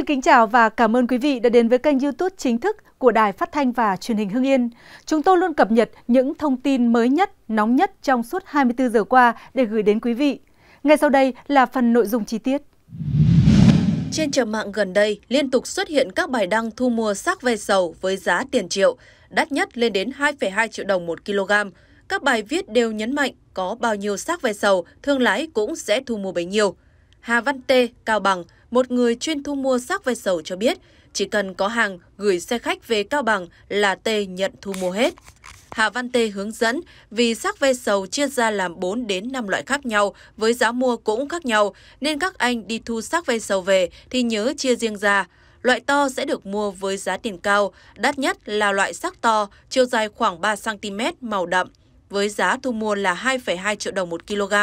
Xin kính chào và cảm ơn quý vị đã đến với kênh YouTube chính thức của Đài Phát thanh và Truyền hình Hưng Yên. Chúng tôi luôn cập nhật những thông tin mới nhất, nóng nhất trong suốt 24 giờ qua để gửi đến quý vị. Ngay sau đây là phần nội dung chi tiết. Trên chợ mạng gần đây, liên tục xuất hiện các bài đăng thu mua xác ve sầu với giá tiền triệu, đắt nhất lên đến 2,2 triệu đồng một kg. Các bài viết đều nhấn mạnh có bao nhiêu xác ve sầu, thương lái cũng sẽ thu mua bấy nhiêu. Hà Văn Tê, Cao Bằng – một người chuyên thu mua xác ve sầu cho biết, chỉ cần có hàng gửi xe khách về Cao Bằng là T nhận thu mua hết. Hà Văn Tê hướng dẫn vì xác ve sầu chia ra làm 4 đến 5 loại khác nhau với giá mua cũng khác nhau nên các anh đi thu xác ve sầu về thì nhớ chia riêng ra. Loại to sẽ được mua với giá tiền cao, đắt nhất là loại xác to, chiều dài khoảng 3cm màu đậm, với giá thu mua là 2,2 triệu đồng một kg.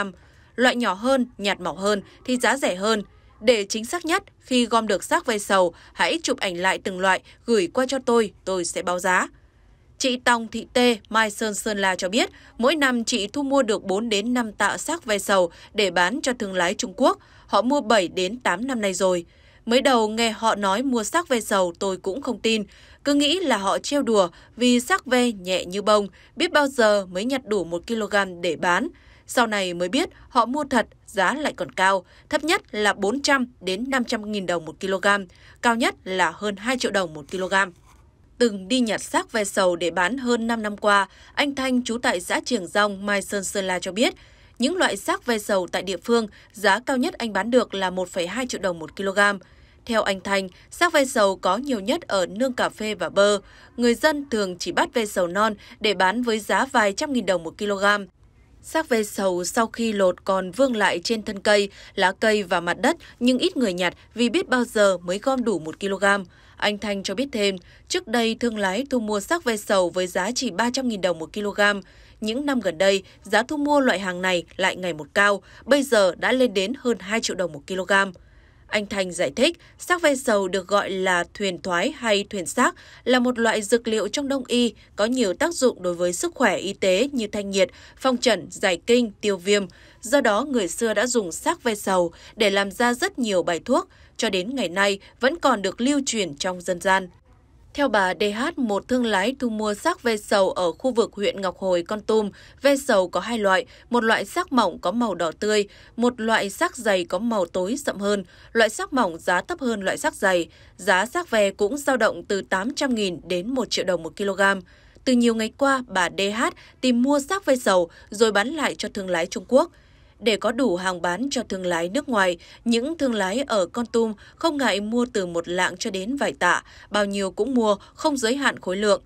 Loại nhỏ hơn, nhạt màu hơn thì giá rẻ hơn – để chính xác nhất, khi gom được xác ve sầu, hãy chụp ảnh lại từng loại, gửi qua cho tôi, tôi sẽ báo giá. Chị Tòng Thị Tê, Mai Sơn Sơn La cho biết, mỗi năm chị thu mua được 4 đến 5 tạ xác ve sầu để bán cho thương lái Trung Quốc. Họ mua 7 đến 8 năm nay rồi. Mới đầu nghe họ nói mua xác ve sầu tôi cũng không tin, cứ nghĩ là họ trêu đùa vì xác ve nhẹ như bông, biết bao giờ mới nhặt đủ 1 kg để bán. Sau này mới biết họ mua thật giá lại còn cao, thấp nhất là 400 đến 500 nghìn đồng một kg, cao nhất là hơn 2 triệu đồng một kg. Từng đi nhặt xác ve sầu để bán hơn 5 năm qua, anh Thanh trú tại xã Triềng Rong, Mai Sơn Sơn La cho biết, những loại xác ve sầu tại địa phương, giá cao nhất anh bán được là 1,2 triệu đồng một kg. Theo anh thanh xác ve sầu có nhiều nhất ở nương cà phê và bơ. Người dân thường chỉ bắt ve sầu non để bán với giá vài trăm nghìn đồng một kg. Xác ve sầu sau khi lột còn vương lại trên thân cây, lá cây và mặt đất nhưng ít người nhặt vì biết bao giờ mới gom đủ 1 kg. Anh Thanh cho biết thêm, trước đây thương lái thu mua xác ve sầu với giá chỉ 300.000 đồng 1 kg. Những năm gần đây, giá thu mua loại hàng này lại ngày một cao, bây giờ đã lên đến hơn 2 triệu đồng 1 kg. Anh Thành giải thích, xác ve sầu được gọi là thuyền thoái hay thuyền xác là một loại dược liệu trong đông y có nhiều tác dụng đối với sức khỏe y tế như thanh nhiệt, phong trần, giải kinh, tiêu viêm. Do đó, người xưa đã dùng xác ve sầu để làm ra rất nhiều bài thuốc, cho đến ngày nay vẫn còn được lưu truyền trong dân gian. Theo bà DH, một thương lái thu mua xác ve sầu ở khu vực huyện Ngọc Hồi, Con Tum, ve sầu có hai loại, một loại xác mỏng có màu đỏ tươi, một loại xác dày có màu tối sậm hơn, loại xác mỏng giá thấp hơn loại xác dày. Giá xác ve cũng dao động từ 800.000 đến 1 triệu đồng một kg. Từ nhiều ngày qua, bà DH tìm mua xác ve sầu rồi bán lại cho thương lái Trung Quốc để có đủ hàng bán cho thương lái nước ngoài, những thương lái ở Con Tum không ngại mua từ một lạng cho đến vài tạ, bao nhiêu cũng mua, không giới hạn khối lượng.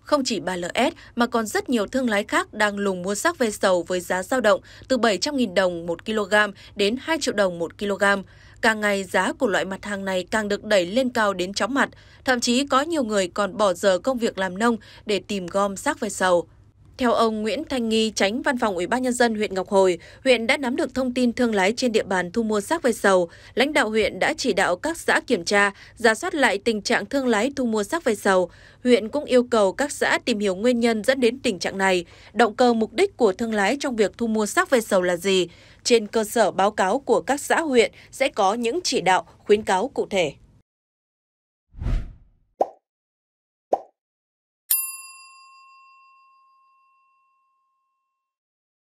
Không chỉ 3LS mà còn rất nhiều thương lái khác đang lùng mua sắc ve sầu với giá dao động từ 700.000 đồng 1 kg đến 2 triệu đồng 1 kg. Càng ngày giá của loại mặt hàng này càng được đẩy lên cao đến chóng mặt, thậm chí có nhiều người còn bỏ giờ công việc làm nông để tìm gom sắc ve sầu. Theo ông Nguyễn Thanh Nghi, tránh văn phòng Ủy ban nhân dân huyện Ngọc Hồi, huyện đã nắm được thông tin thương lái trên địa bàn thu mua xác vây sầu. Lãnh đạo huyện đã chỉ đạo các xã kiểm tra, giả soát lại tình trạng thương lái thu mua xác vây sầu. Huyện cũng yêu cầu các xã tìm hiểu nguyên nhân dẫn đến tình trạng này, động cơ mục đích của thương lái trong việc thu mua xác vây sầu là gì. Trên cơ sở báo cáo của các xã huyện sẽ có những chỉ đạo, khuyến cáo cụ thể.